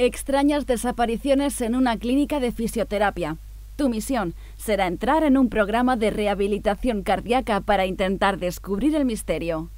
Extrañas desapariciones en una clínica de fisioterapia. Tu misión será entrar en un programa de rehabilitación cardíaca para intentar descubrir el misterio.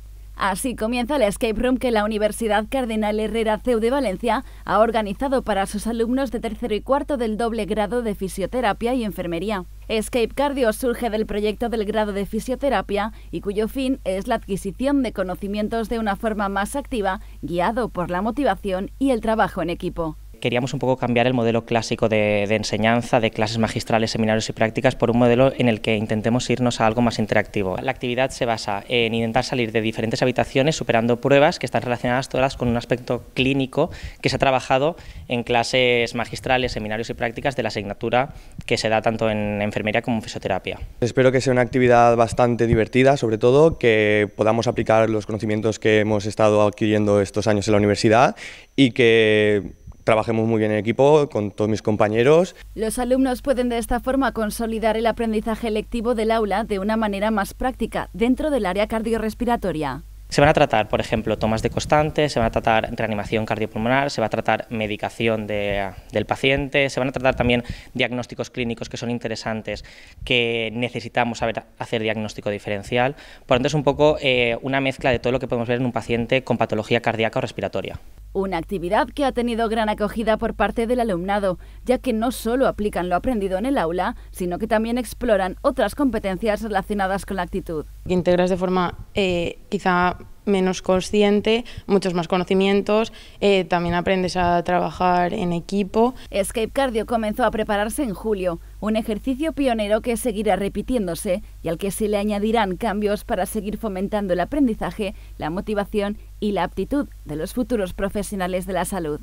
Así comienza el escape room que la Universidad Cardenal Herrera CEU de Valencia ha organizado para sus alumnos de tercero y cuarto del doble grado de fisioterapia y enfermería. Escape Cardio surge del proyecto del grado de fisioterapia y cuyo fin es la adquisición de conocimientos de una forma más activa, guiado por la motivación y el trabajo en equipo queríamos un poco cambiar el modelo clásico de, enseñanza, de clases magistrales, seminarios y prácticas, por un modelo en el que intentemos irnos a algo más interactivo. La actividad se basa en intentar salir de diferentes habitaciones superando pruebas que están relacionadas todas con un aspecto clínico que se ha trabajado en clases magistrales, seminarios y prácticas de la asignatura que se da tanto en enfermería como en fisioterapia. Espero que sea una actividad bastante divertida, sobre todo que podamos aplicar los conocimientos que hemos estado adquiriendo estos años en la universidad y que trabajemos muy bien en equipo con todos mis compañeros. Los alumnos pueden de esta forma consolidar el aprendizaje lectivo del aula de una manera más práctica dentro del área cardiorrespiratoria. Se van a tratar, por ejemplo, tomas de constantes, se van a tratar reanimación cardiopulmonar, se va a tratar medicación de, del paciente, se van a tratar también diagnósticos clínicos que son interesantes, que necesitamos saber hacer diagnóstico diferencial. Por lo tanto, es un poco eh, una mezcla de todo lo que podemos ver en un paciente con patología cardíaca o respiratoria. Una actividad que ha tenido gran acogida por parte del alumnado, ya que no solo aplican lo aprendido en el aula, sino que también exploran otras competencias relacionadas con la actitud. Integras de forma eh, quizá menos consciente, muchos más conocimientos, eh, también aprendes a trabajar en equipo. Escape Cardio comenzó a prepararse en julio, un ejercicio pionero que seguirá repitiéndose y al que se le añadirán cambios para seguir fomentando el aprendizaje, la motivación y la aptitud de los futuros profesionales de la salud.